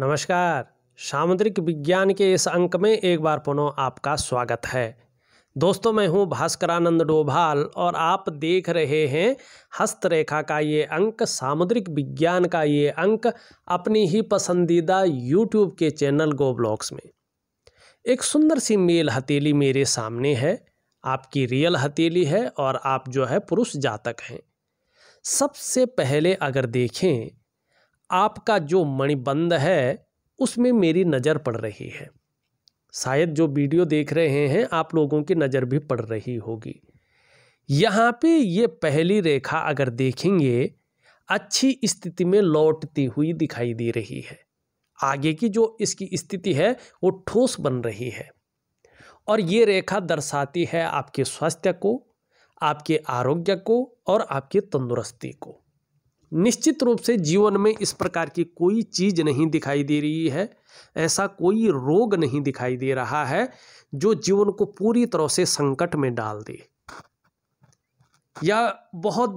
नमस्कार सामुद्रिक विज्ञान के इस अंक में एक बार पुनः आपका स्वागत है दोस्तों मैं हूं भास्करानंद डोभाल और आप देख रहे हैं हस्तरेखा का ये अंक सामुद्रिक विज्ञान का ये अंक अपनी ही पसंदीदा यूट्यूब के चैनल गो ब्लॉग्स में एक सुंदर सी मेल हथेली मेरे सामने है आपकी रियल हथेली है और आप जो है पुरुष जातक हैं सबसे पहले अगर देखें आपका जो मणिबंध है उसमें मेरी नज़र पड़ रही है शायद जो वीडियो देख रहे हैं आप लोगों की नज़र भी पड़ रही होगी यहाँ पे ये पहली रेखा अगर देखेंगे अच्छी स्थिति में लौटती हुई दिखाई दे रही है आगे की जो इसकी स्थिति है वो ठोस बन रही है और ये रेखा दर्शाती है आपके स्वास्थ्य को आपके आरोग्य को और आपके तंदुरुस्ती को निश्चित रूप से जीवन में इस प्रकार की कोई चीज़ नहीं दिखाई दे रही है ऐसा कोई रोग नहीं दिखाई दे रहा है जो जीवन को पूरी तरह से संकट में डाल दे या बहुत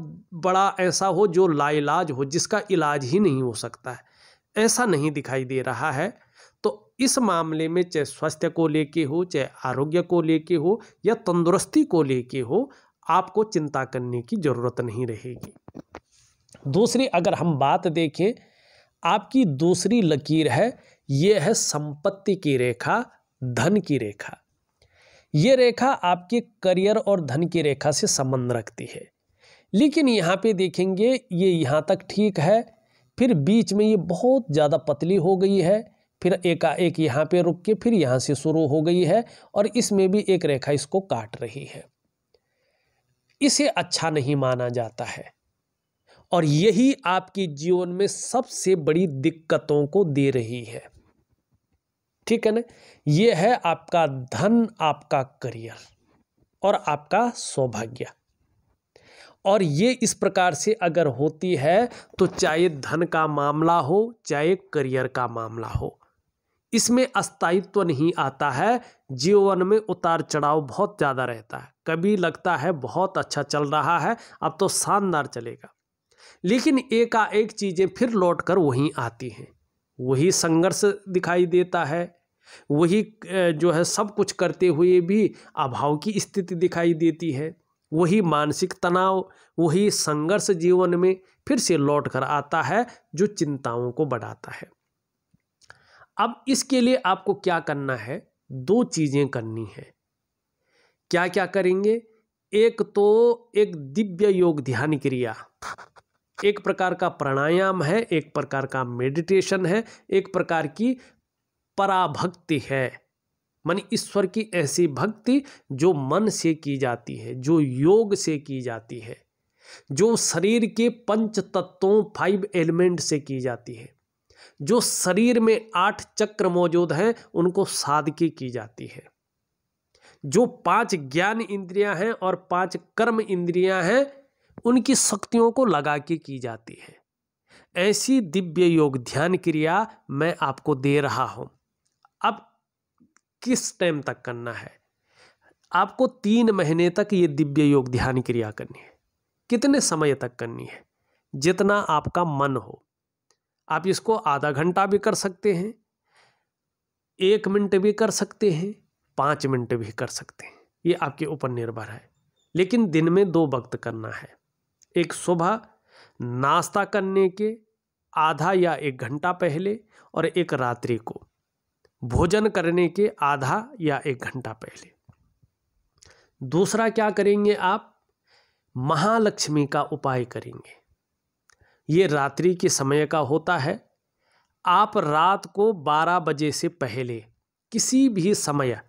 बड़ा ऐसा हो जो लाइलाज हो जिसका इलाज ही नहीं हो सकता है ऐसा नहीं दिखाई दे रहा है तो इस मामले में चाहे स्वास्थ्य को लेके हो चाहे आरोग्य को लेके हो या तंदुरुस्ती को लेके हो आपको चिंता करने की ज़रूरत नहीं रहेगी दूसरी अगर हम बात देखें आपकी दूसरी लकीर है यह है संपत्ति की रेखा धन की रेखा यह रेखा आपके करियर और धन की रेखा से संबंध रखती है लेकिन यहाँ पे देखेंगे ये यहाँ तक ठीक है फिर बीच में ये बहुत ज़्यादा पतली हो गई है फिर एकाएक यहाँ पे रुक के फिर यहाँ से शुरू हो गई है और इसमें भी एक रेखा इसको काट रही है इसे अच्छा नहीं माना जाता है और यही आपके जीवन में सबसे बड़ी दिक्कतों को दे रही है ठीक है ना ये है आपका धन आपका करियर और आपका सौभाग्य और ये इस प्रकार से अगर होती है तो चाहे धन का मामला हो चाहे करियर का मामला हो इसमें अस्थायित्व तो नहीं आता है जीवन में उतार चढ़ाव बहुत ज़्यादा रहता है कभी लगता है बहुत अच्छा चल रहा है अब तो शानदार चलेगा लेकिन एकाएक चीज़ें फिर लौट कर वहीं आती हैं वही संघर्ष दिखाई देता है वही जो है सब कुछ करते हुए भी अभाव की स्थिति दिखाई देती है वही मानसिक तनाव वही संघर्ष जीवन में फिर से लौट कर आता है जो चिंताओं को बढ़ाता है अब इसके लिए आपको क्या करना है दो चीज़ें करनी है क्या क्या करेंगे एक तो एक दिव्य योग ध्यान क्रिया एक प्रकार का प्राणायाम है एक प्रकार का मेडिटेशन है एक प्रकार की पराभक्ति है मन ईश्वर की ऐसी भक्ति जो मन से की जाती है जो योग से की जाती है जो शरीर के पंच तत्वों फाइव एलिमेंट से की जाती है जो शरीर में आठ चक्र मौजूद हैं उनको सादगी की जाती है जो पांच ज्ञान इंद्रियां हैं और पांच कर्म इंद्रियां हैं उनकी शक्तियों को लगा के की जाती है ऐसी दिव्य योग ध्यान क्रिया मैं आपको दे रहा हूं अब किस टाइम तक करना है आपको तीन महीने तक ये दिव्य योग ध्यान क्रिया करनी है कितने समय तक करनी है जितना आपका मन हो आप इसको आधा घंटा भी कर सकते हैं एक मिनट भी कर सकते हैं पाँच मिनट भी कर सकते हैं ये आपके ऊपर निर्भर है लेकिन दिन में दो वक्त करना है एक सुबह नाश्ता करने के आधा या एक घंटा पहले और एक रात्रि को भोजन करने के आधा या एक घंटा पहले दूसरा क्या करेंगे आप महालक्ष्मी का उपाय करेंगे ये रात्रि के समय का होता है आप रात को 12 बजे से पहले किसी भी समय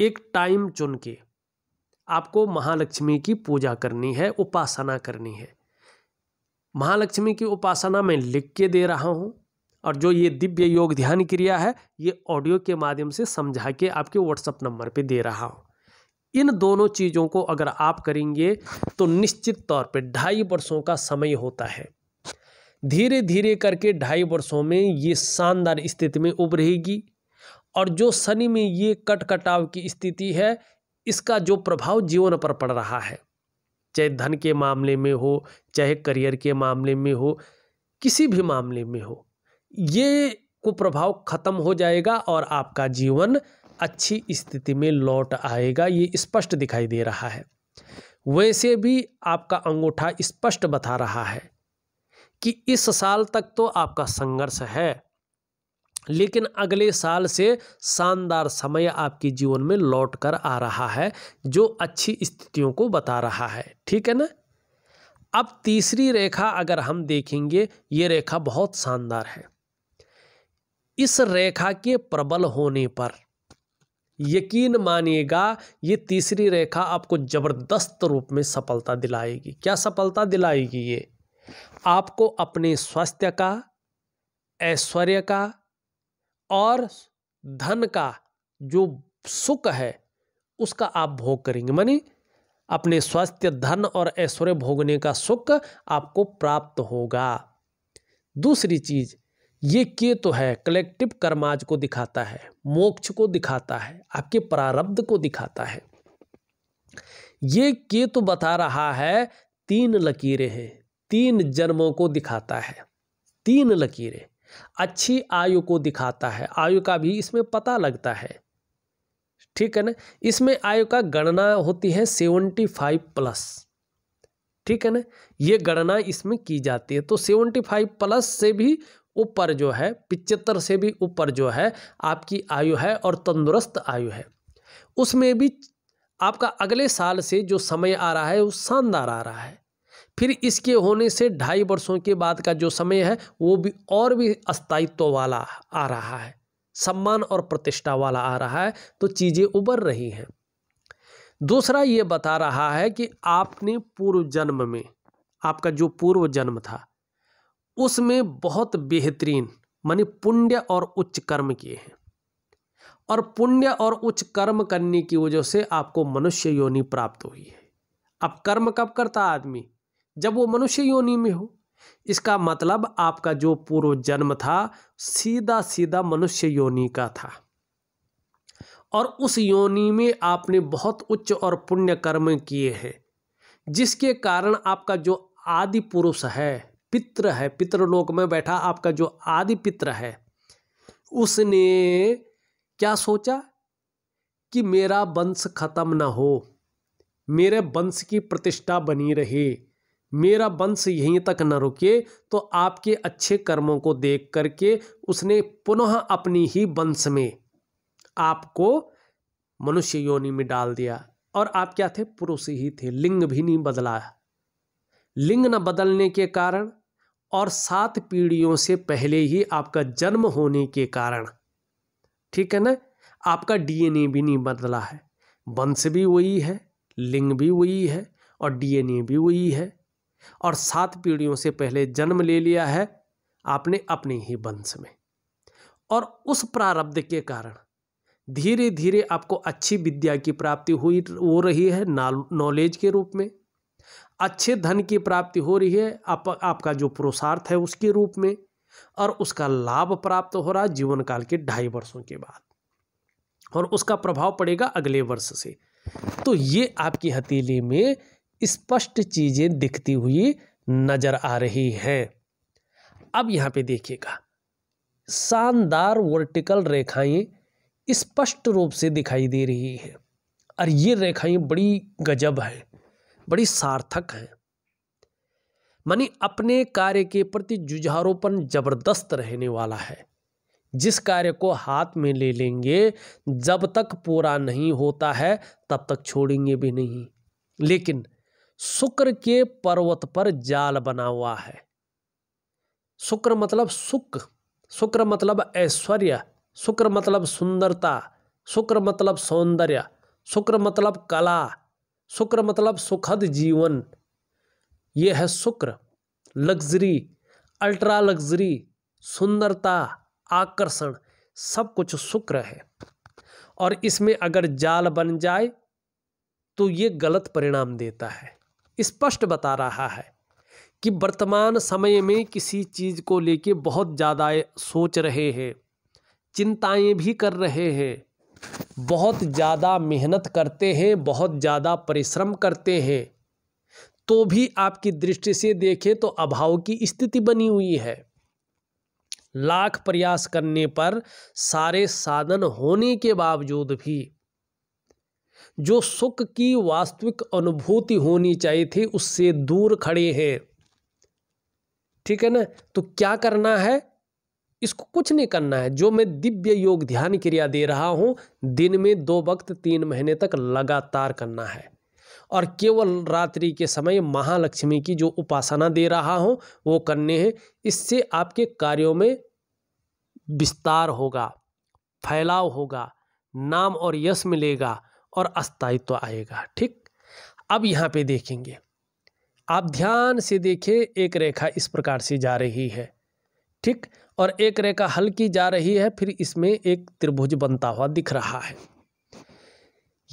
एक टाइम चुन के आपको महालक्ष्मी की पूजा करनी है उपासना करनी है महालक्ष्मी की उपासना मैं लिख के दे रहा हूँ और जो ये दिव्य योग ध्यान क्रिया है ये ऑडियो के माध्यम से समझा के आपके व्हाट्सअप नंबर पे दे रहा हूँ इन दोनों चीज़ों को अगर आप करेंगे तो निश्चित तौर पे ढाई वर्षों का समय होता है धीरे धीरे करके ढाई वर्षों में ये शानदार स्थिति में उभरेगी और जो शनि में ये कटकटाव की स्थिति है इसका जो प्रभाव जीवन पर पड़ रहा है चाहे धन के मामले में हो चाहे करियर के मामले में हो किसी भी मामले में हो ये को प्रभाव खत्म हो जाएगा और आपका जीवन अच्छी स्थिति में लौट आएगा ये स्पष्ट दिखाई दे रहा है वैसे भी आपका अंगूठा स्पष्ट बता रहा है कि इस साल तक तो आपका संघर्ष है लेकिन अगले साल से शानदार समय आपके जीवन में लौट कर आ रहा है जो अच्छी स्थितियों को बता रहा है ठीक है ना अब तीसरी रेखा अगर हम देखेंगे ये रेखा बहुत शानदार है इस रेखा के प्रबल होने पर यकीन मानिएगा ये तीसरी रेखा आपको ज़बरदस्त रूप में सफलता दिलाएगी क्या सफलता दिलाएगी ये आपको अपने स्वास्थ्य का ऐश्वर्य का और धन का जो सुख है उसका आप भोग करेंगे मानी अपने स्वास्थ्य धन और ऐश्वर्य भोगने का सुख आपको प्राप्त होगा दूसरी चीज ये के तो है कलेक्टिव कर्माज को दिखाता है मोक्ष को दिखाता है आपके प्रारब्ध को दिखाता है ये के तो बता रहा है तीन लकीरें हैं तीन जन्मों को दिखाता है तीन लकीरें अच्छी आयु को दिखाता है आयु का भी इसमें पता लगता है ठीक है ना इसमें आयु का गणना होती है सेवेंटी फाइव प्लस ठीक है ना ये गणना इसमें की जाती है तो सेवेंटी फाइव प्लस से भी ऊपर जो है पिचहत्तर से भी ऊपर जो है आपकी आयु है और तंदुरुस्त आयु है उसमें भी आपका अगले साल से जो समय आ रहा है वो शानदार आ रहा है फिर इसके होने से ढाई वर्षों के बाद का जो समय है वो भी और भी अस्थायित्व वाला आ रहा है सम्मान और प्रतिष्ठा वाला आ रहा है तो चीज़ें उभर रही हैं दूसरा ये बता रहा है कि आपने पूर्व जन्म में आपका जो पूर्व जन्म था उसमें बहुत बेहतरीन मानी पुण्य और उच्च कर्म किए हैं और पुण्य और उच्च कर्म करने की वजह से आपको मनुष्य योनि प्राप्त हुई है अब कर्म कब करता आदमी जब वो मनुष्य योनि में हो इसका मतलब आपका जो पूर्व जन्म था सीधा सीधा मनुष्य योनि का था और उस योनि में आपने बहुत उच्च और पुण्य कर्म किए हैं जिसके कारण आपका जो आदि पुरुष है पित्र है पितृलोक में बैठा आपका जो आदि पित्र है उसने क्या सोचा कि मेरा वंश खत्म ना हो मेरे वंश की प्रतिष्ठा बनी रहे मेरा वंश यहीं तक न रुके तो आपके अच्छे कर्मों को देख करके उसने पुनः अपनी ही वंश में आपको मनुष्य योनि में डाल दिया और आप क्या थे पुरुष ही थे लिंग भी नहीं बदला लिंग न बदलने के कारण और सात पीढ़ियों से पहले ही आपका जन्म होने के कारण ठीक है ना आपका डीएनए भी नहीं बदला है वंश भी वही है लिंग भी वही है और डीएनए भी वही है और सात पीढ़ियों से पहले जन्म ले लिया है आपने अपने ही वंश में और उस प्रारब्ध के कारण धीरे धीरे आपको अच्छी विद्या की प्राप्ति हुई हो रही है नॉलेज के रूप में अच्छे धन की प्राप्ति हो रही है आप, आपका जो पुरुषार्थ है उसके रूप में और उसका लाभ प्राप्त हो रहा है जीवन काल के ढाई वर्षों के बाद और उसका प्रभाव पड़ेगा अगले वर्ष से तो ये आपकी हथेली में स्पष्ट चीज़ें दिखती हुई नज़र आ रही हैं अब यहां पे देखिएगा शानदार वर्टिकल रेखाएं स्पष्ट रूप से दिखाई दे रही है और ये रेखाएं बड़ी गजब हैं बड़ी सार्थक हैं मानी अपने कार्य के प्रति जुझारोपन जबरदस्त रहने वाला है जिस कार्य को हाथ में ले लेंगे जब तक पूरा नहीं होता है तब तक छोड़ेंगे भी नहीं लेकिन शुक्र के पर्वत पर जाल बना हुआ है शुक्र मतलब सुख शुक्र मतलब ऐश्वर्य शुक्र मतलब सुंदरता शुक्र मतलब सौंदर्य शुक्र मतलब कला शुक्र मतलब सुखद जीवन ये है शुक्र लग्जरी अल्ट्रा लग्जरी सुंदरता आकर्षण सब कुछ शुक्र है और इसमें अगर जाल बन जाए तो ये गलत परिणाम देता है स्पष्ट बता रहा है कि वर्तमान समय में किसी चीज़ को लेके बहुत ज़्यादा सोच रहे हैं चिंताएं भी कर रहे हैं बहुत ज़्यादा मेहनत करते हैं बहुत ज़्यादा परिश्रम करते हैं तो भी आपकी दृष्टि से देखें तो अभाव की स्थिति बनी हुई है लाख प्रयास करने पर सारे साधन होने के बावजूद भी जो सुख की वास्तविक अनुभूति होनी चाहिए थी उससे दूर खड़े हैं ठीक है ना तो क्या करना है इसको कुछ नहीं करना है जो मैं दिव्य योग ध्यान क्रिया दे रहा हूं दिन में दो वक्त तीन महीने तक लगातार करना है और केवल रात्रि के समय महालक्ष्मी की जो उपासना दे रहा हूँ वो करने हैं इससे आपके कार्यों में विस्तार होगा फैलाव होगा नाम और यश मिलेगा और अस्थायित्व तो आएगा ठीक अब यहाँ पे देखेंगे आप ध्यान से देखें एक रेखा इस प्रकार से जा रही है ठीक और एक रेखा हल्की जा रही है फिर इसमें एक त्रिभुज बनता हुआ दिख रहा है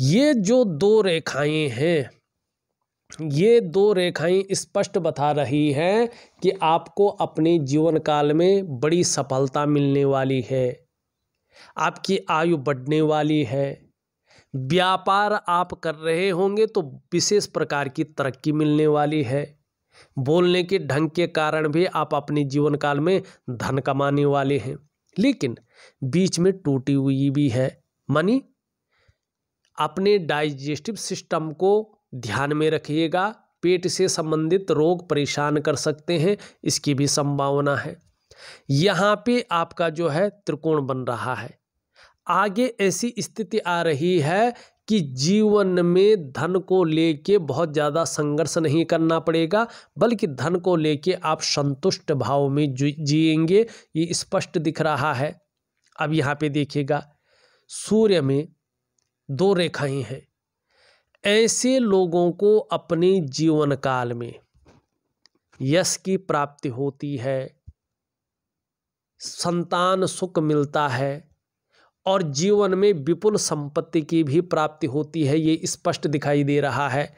ये जो दो रेखाएं हैं ये दो रेखाएं स्पष्ट बता रही हैं कि आपको अपने जीवन काल में बड़ी सफलता मिलने वाली है आपकी आयु बढ़ने वाली है व्यापार आप कर रहे होंगे तो विशेष प्रकार की तरक्की मिलने वाली है बोलने के ढंग के कारण भी आप अपने जीवन काल में धन कमाने वाले हैं लेकिन बीच में टूटी हुई भी है मनी अपने डाइजेस्टिव सिस्टम को ध्यान में रखिएगा पेट से संबंधित रोग परेशान कर सकते हैं इसकी भी संभावना है यहाँ पे आपका जो है त्रिकोण बन रहा है आगे ऐसी स्थिति आ रही है कि जीवन में धन को लेके बहुत ज़्यादा संघर्ष नहीं करना पड़ेगा बल्कि धन को लेके आप संतुष्ट भाव में जिएंगे ये स्पष्ट दिख रहा है अब यहाँ पे देखिएगा सूर्य में दो रेखाएं हैं ऐसे लोगों को अपने जीवन काल में यश की प्राप्ति होती है संतान सुख मिलता है और जीवन में विपुल संपत्ति की भी प्राप्ति होती है ये स्पष्ट दिखाई दे रहा है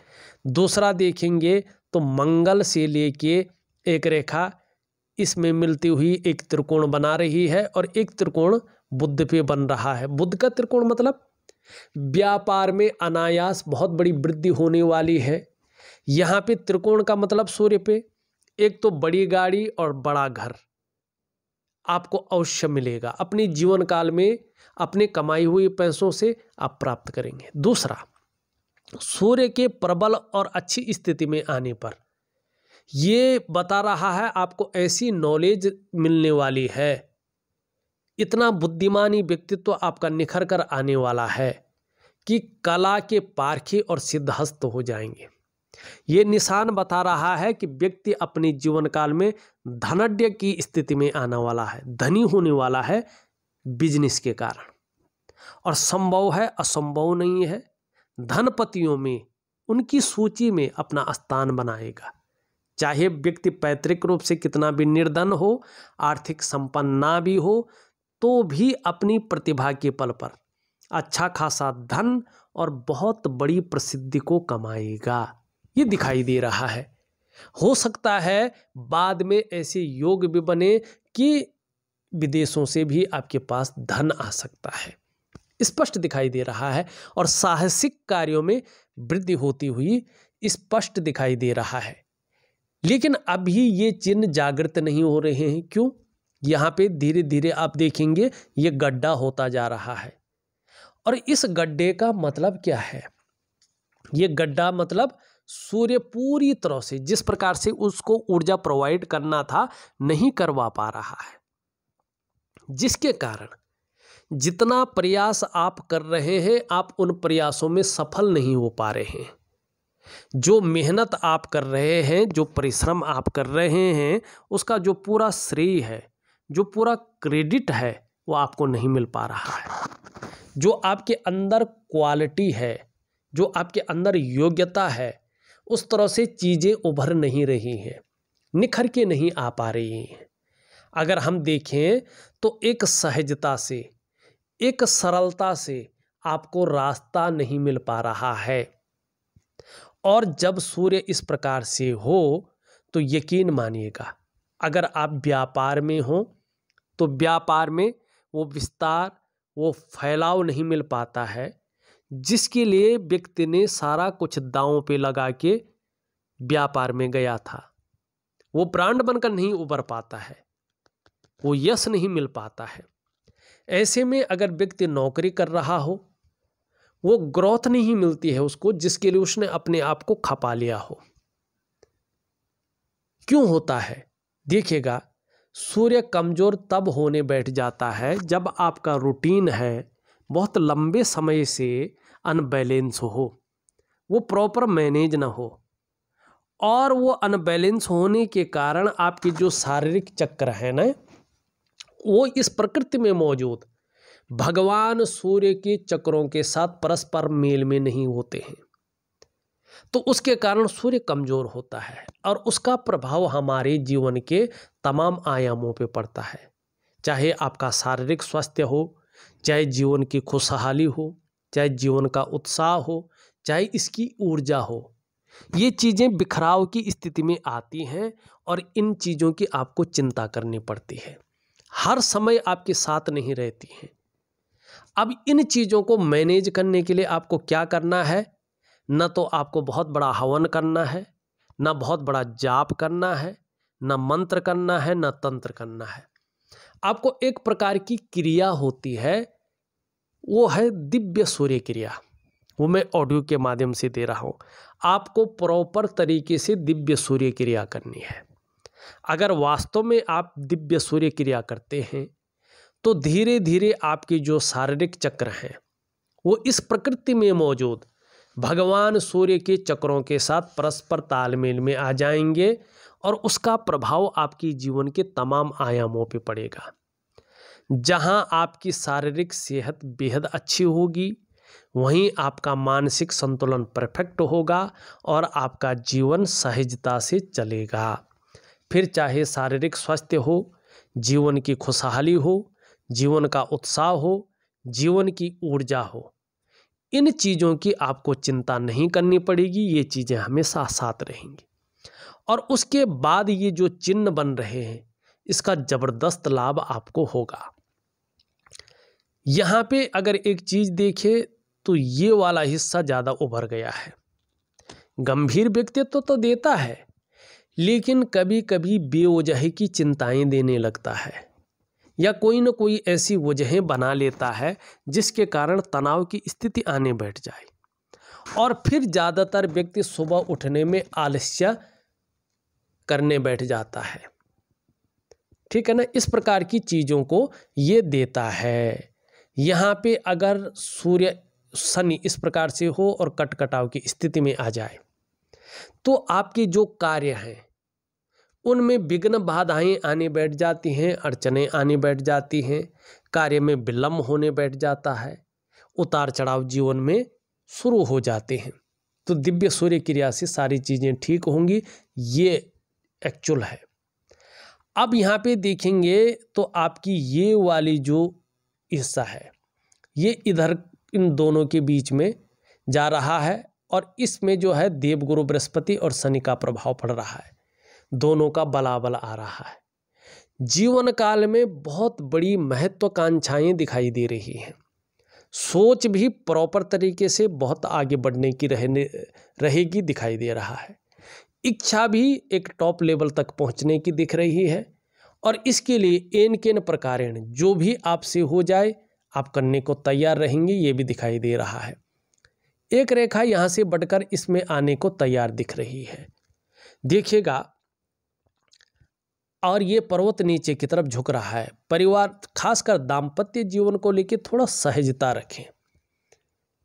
दूसरा देखेंगे तो मंगल से लेके एक रेखा इसमें मिलती हुई एक त्रिकोण बना रही है और एक त्रिकोण बुद्ध पे बन रहा है बुद्ध का त्रिकोण मतलब व्यापार में अनायास बहुत बड़ी वृद्धि होने वाली है यहाँ पे त्रिकोण का मतलब सूर्य पे एक तो बड़ी गाड़ी और बड़ा घर आपको अवश्य मिलेगा अपने जीवन काल में अपने कमाई हुए पैसों से आप प्राप्त करेंगे दूसरा सूर्य के प्रबल और अच्छी स्थिति में आने पर ये बता रहा है आपको ऐसी नॉलेज मिलने वाली है इतना बुद्धिमानी व्यक्तित्व तो आपका निखर कर आने वाला है कि कला के पारखी और सिद्धहस्त हो जाएंगे ये निशान बता रहा है कि व्यक्ति अपने जीवन काल में धनड्य की स्थिति में आने वाला है धनी होने वाला है बिजनेस के कारण और संभव है असंभव नहीं है धनपतियों में उनकी सूची में अपना स्थान बनाएगा चाहे व्यक्ति पैतृक रूप से कितना भी निर्धन हो आर्थिक संपन्न ना भी हो तो भी अपनी प्रतिभा के पल पर अच्छा खासा धन और बहुत बड़ी प्रसिद्धि को कमाएगा ये दिखाई दे रहा है हो सकता है बाद में ऐसे योग भी बने कि विदेशों से भी आपके पास धन आ सकता है स्पष्ट दिखाई दे रहा है और साहसिक कार्यों में वृद्धि होती हुई स्पष्ट दिखाई दे रहा है लेकिन अभी ये चिन्ह जागृत नहीं हो रहे हैं क्यों यहाँ पे धीरे धीरे आप देखेंगे ये गड्ढा होता जा रहा है और इस गड्ढे का मतलब क्या है ये गड्ढा मतलब सूर्य पूरी तरह से जिस प्रकार से उसको ऊर्जा प्रोवाइड करना था नहीं करवा पा रहा है जिसके कारण जितना प्रयास आप कर रहे हैं आप उन प्रयासों में सफल नहीं हो पा रहे हैं जो मेहनत आप कर रहे हैं जो परिश्रम आप कर रहे हैं उसका जो पूरा श्रेय है जो पूरा क्रेडिट है वो आपको नहीं मिल पा रहा है जो आपके अंदर क्वालिटी है जो आपके अंदर योग्यता है उस तरह से चीज़ें उभर नहीं रही हैं निखर के नहीं आ पा रही हैं अगर हम देखें तो एक सहजता से एक सरलता से आपको रास्ता नहीं मिल पा रहा है और जब सूर्य इस प्रकार से हो तो यकीन मानिएगा अगर आप व्यापार में हो तो व्यापार में वो विस्तार वो फैलाव नहीं मिल पाता है जिसके लिए व्यक्ति ने सारा कुछ दांव पे लगा के व्यापार में गया था वो ब्रांड बनकर नहीं उभर पाता है वो यश नहीं मिल पाता है ऐसे में अगर व्यक्ति नौकरी कर रहा हो वो ग्रोथ नहीं मिलती है उसको जिसके लिए उसने अपने आप को खपा लिया हो क्यों होता है देखिएगा सूर्य कमज़ोर तब होने बैठ जाता है जब आपका रूटीन है बहुत लंबे समय से अनबैलेंस हो वो प्रॉपर मैनेज ना हो और वो अनबैलेंस होने के कारण आपके जो शारीरिक चक्र है ना वो इस प्रकृति में मौजूद भगवान सूर्य के चक्रों के साथ परस्पर मेल में नहीं होते हैं तो उसके कारण सूर्य कमज़ोर होता है और उसका प्रभाव हमारे जीवन के तमाम आयामों पे पड़ता है चाहे आपका शारीरिक स्वास्थ्य हो चाहे जीवन की खुशहाली हो चाहे जीवन का उत्साह हो चाहे इसकी ऊर्जा हो ये चीज़ें बिखराव की स्थिति में आती हैं और इन चीज़ों की आपको चिंता करनी पड़ती है हर समय आपके साथ नहीं रहती हैं अब इन चीज़ों को मैनेज करने के लिए आपको क्या करना है न तो आपको बहुत बड़ा हवन करना है न बहुत बड़ा जाप करना है न मंत्र करना है न तंत्र करना है आपको एक प्रकार की क्रिया होती है वो है दिव्य सूर्य क्रिया वो मैं ऑडियो के माध्यम से दे रहा हूँ आपको प्रॉपर तरीके से दिव्य सूर्य क्रिया करनी है अगर वास्तव में आप दिव्य सूर्य क्रिया करते हैं तो धीरे धीरे आपके जो शारीरिक चक्र हैं वो इस प्रकृति में मौजूद भगवान सूर्य के चक्रों के साथ परस्पर तालमेल में आ जाएंगे और उसका प्रभाव आपकी जीवन के तमाम आयामों पर पड़ेगा जहाँ आपकी शारीरिक सेहत बेहद अच्छी होगी वहीं आपका मानसिक संतुलन परफेक्ट होगा और आपका जीवन सहजता से चलेगा फिर चाहे शारीरिक स्वास्थ्य हो जीवन की खुशहाली हो जीवन का उत्साह हो जीवन की ऊर्जा हो इन चीज़ों की आपको चिंता नहीं करनी पड़ेगी ये चीज़ें हमेशा साथ रहेंगी और उसके बाद ये जो चिन्ह बन रहे हैं इसका ज़बरदस्त लाभ आपको होगा यहाँ पे अगर एक चीज़ देखे तो ये वाला हिस्सा ज़्यादा उभर गया है गंभीर व्यक्तित्व तो देता है लेकिन कभी कभी बेवजह की चिंताएं देने लगता है या कोई ना कोई ऐसी वजहें बना लेता है जिसके कारण तनाव की स्थिति आने बैठ जाए और फिर ज़्यादातर व्यक्ति सुबह उठने में आलस्य करने बैठ जाता है ठीक है ना इस प्रकार की चीज़ों को ये देता है यहाँ पे अगर सूर्य शनि इस प्रकार से हो और कटकटाव की स्थिति में आ जाए तो आपके जो कार्य हैं उनमें विघ्न बाधाएं आने बैठ जाती हैं अड़चने आने बैठ जाती हैं कार्य में विलम्ब होने बैठ जाता है उतार चढ़ाव जीवन में शुरू हो जाते हैं तो दिव्य सूर्य क्रिया से सारी चीज़ें ठीक होंगी ये एक्चुअल है अब यहाँ पे देखेंगे तो आपकी ये वाली जो हिस्सा है ये इधर इन दोनों के बीच में जा रहा है और इसमें जो है देवगुरु बृहस्पति और शनि का प्रभाव पड़ रहा है दोनों का बलाबल आ रहा है जीवन काल में बहुत बड़ी महत्वाकांक्षाएं दिखाई दे रही हैं सोच भी प्रॉपर तरीके से बहुत आगे बढ़ने की रहने रहेगी दिखाई दे रहा है इच्छा भी एक टॉप लेवल तक पहुंचने की दिख रही है और इसके लिए एन केन प्रकारेण जो भी आपसे हो जाए आप करने को तैयार रहेंगे ये भी दिखाई दे रहा है एक रेखा यहाँ से बढ़कर इसमें आने को तैयार दिख रही है देखिएगा और ये पर्वत नीचे की तरफ झुक रहा है परिवार खासकर दाम्पत्य जीवन को लेकर थोड़ा सहजता रखें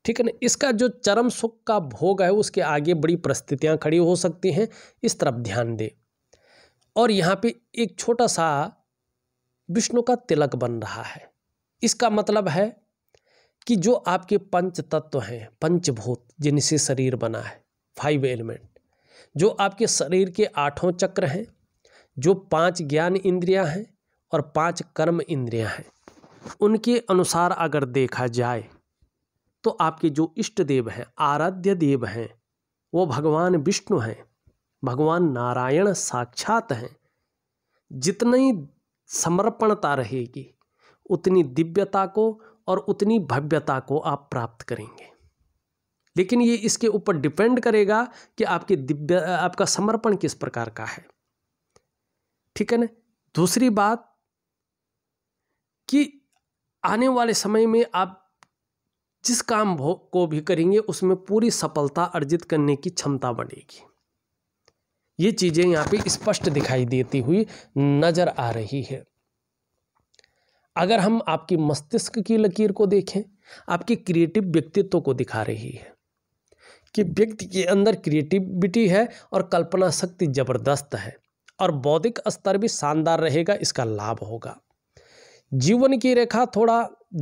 ठीक है ना इसका जो चरम सुख का भोग है उसके आगे बड़ी परिस्थितियाँ खड़ी हो सकती हैं इस तरफ ध्यान दें और यहाँ पे एक छोटा सा विष्णु का तिलक बन रहा है इसका मतलब है कि जो आपके पंच तत्व हैं पंचभूत जिनसे शरीर बना है फाइव एलिमेंट जो आपके शरीर के आठों चक्र हैं जो पांच ज्ञान इंद्रियां हैं और पांच कर्म इंद्रियां हैं उनके अनुसार अगर देखा जाए तो आपके जो इष्ट देव हैं आराध्य देव हैं वो भगवान विष्णु हैं भगवान नारायण साक्षात हैं जितनी समर्पणता रहेगी उतनी दिव्यता को और उतनी भव्यता को आप प्राप्त करेंगे लेकिन ये इसके ऊपर डिपेंड करेगा कि आपकी दिव्य आपका समर्पण किस प्रकार का है ठीक है ना दूसरी बात कि आने वाले समय में आप जिस काम को भी करेंगे उसमें पूरी सफलता अर्जित करने की क्षमता बढ़ेगी ये चीज़ें यहाँ पे स्पष्ट दिखाई देती हुई नज़र आ रही है अगर हम आपकी मस्तिष्क की लकीर को देखें आपके क्रिएटिव व्यक्तित्व को दिखा रही है कि व्यक्ति के अंदर क्रिएटिविटी है और कल्पना शक्ति जबरदस्त है और बौद्धिक स्तर भी शानदार रहेगा इसका लाभ होगा जीवन की रेखा थोड़ा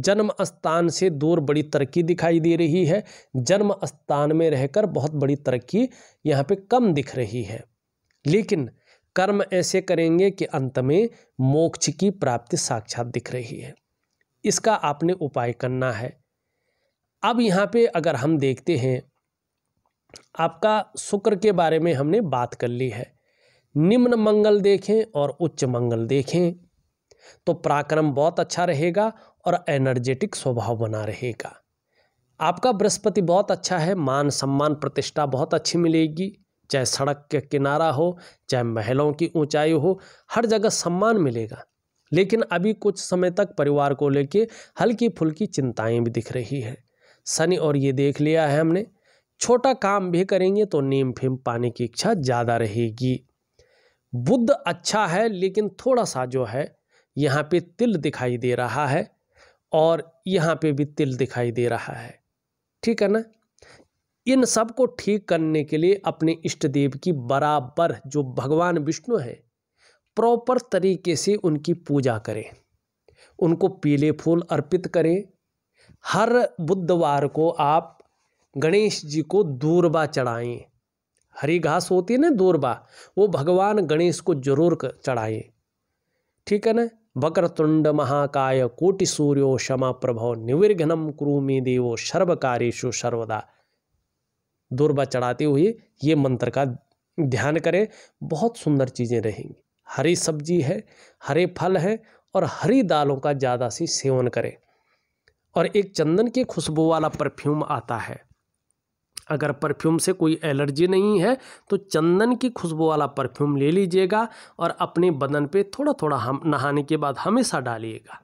जन्म स्थान से दूर बड़ी तरक्की दिखाई दे रही है जन्म स्थान में रहकर बहुत बड़ी तरक्की यहाँ पे कम दिख रही है लेकिन कर्म ऐसे करेंगे कि अंत में मोक्ष की प्राप्ति साक्षात दिख रही है इसका आपने उपाय करना है अब यहाँ पे अगर हम देखते हैं आपका शुक्र के बारे में हमने बात कर ली है निम्न मंगल देखें और उच्च मंगल देखें तो पराक्रम बहुत अच्छा रहेगा और एनर्जेटिक स्वभाव बना रहेगा आपका बृहस्पति बहुत अच्छा है मान सम्मान प्रतिष्ठा बहुत अच्छी मिलेगी चाहे सड़क के किनारा हो चाहे महलों की ऊंचाई हो हर जगह सम्मान मिलेगा लेकिन अभी कुछ समय तक परिवार को लेके हल्की फुल्की चिंताएं भी दिख रही है शनि और ये देख लिया है हमने छोटा काम भी करेंगे तो नीम फिम पाने की इच्छा ज़्यादा रहेगी बुद्ध अच्छा है लेकिन थोड़ा सा जो है यहाँ पे तिल दिखाई दे रहा है और यहाँ पे भी तिल दिखाई दे रहा है ठीक है ना इन सब को ठीक करने के लिए अपने इष्ट देव की बराबर जो भगवान विष्णु है प्रॉपर तरीके से उनकी पूजा करें उनको पीले फूल अर्पित करें हर बुधवार को आप गणेश जी को दूरबा चढ़ाएं हरी घास होती है ना दूरबा वो भगवान गणेश को जरूर चढ़ाएं ठीक है ना वक्रतुंड महाकाय कोटि सूर्यो क्षमा प्रभव निविर्घनम क्रूमी देवो सर्व सर्वदा दूरबा चढ़ाते हुए ये मंत्र का ध्यान करें बहुत सुंदर चीज़ें रहेंगी हरी सब्जी है हरे फल है और हरी दालों का ज़्यादा से सेवन करें और एक चंदन की खुशबू वाला परफ्यूम आता है अगर परफ्यूम से कोई एलर्जी नहीं है तो चंदन की खुशबू वाला परफ्यूम ले लीजिएगा और अपने बदन पे थोड़ा थोड़ा हम नहाने के बाद हमेशा डालिएगा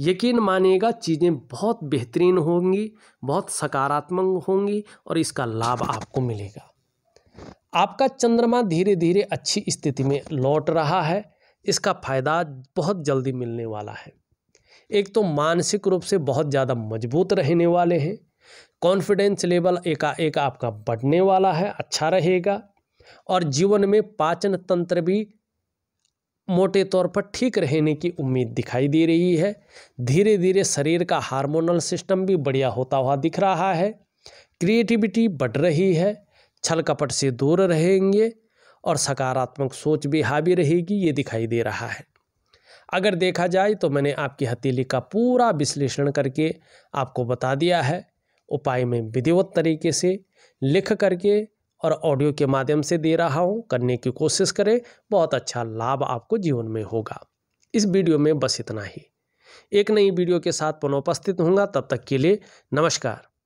यकीन मानिएगा चीज़ें बहुत बेहतरीन होंगी बहुत सकारात्मक होंगी और इसका लाभ आपको मिलेगा आपका चंद्रमा धीरे धीरे अच्छी स्थिति में लौट रहा है इसका फायदा बहुत जल्दी मिलने वाला है एक तो मानसिक रूप से बहुत ज़्यादा मजबूत रहने वाले हैं कॉन्फिडेंस लेवल एकाएक आपका बढ़ने वाला है अच्छा रहेगा और जीवन में पाचन तंत्र भी मोटे तौर पर ठीक रहने की उम्मीद दिखाई दे रही है धीरे धीरे शरीर का हार्मोनल सिस्टम भी बढ़िया होता हुआ दिख रहा है क्रिएटिविटी बढ़ रही है छल कपट से दूर रहेंगे और सकारात्मक सोच भी हावी रहेगी ये दिखाई दे रहा है अगर देखा जाए तो मैंने आपकी हथेली का पूरा विश्लेषण करके आपको बता दिया है उपाय में विधिवत तरीके से लिख करके और ऑडियो के माध्यम से दे रहा हूँ करने की कोशिश करें बहुत अच्छा लाभ आपको जीवन में होगा इस वीडियो में बस इतना ही एक नई वीडियो के साथ पुनः उपस्थित होंगे तब तक के लिए नमस्कार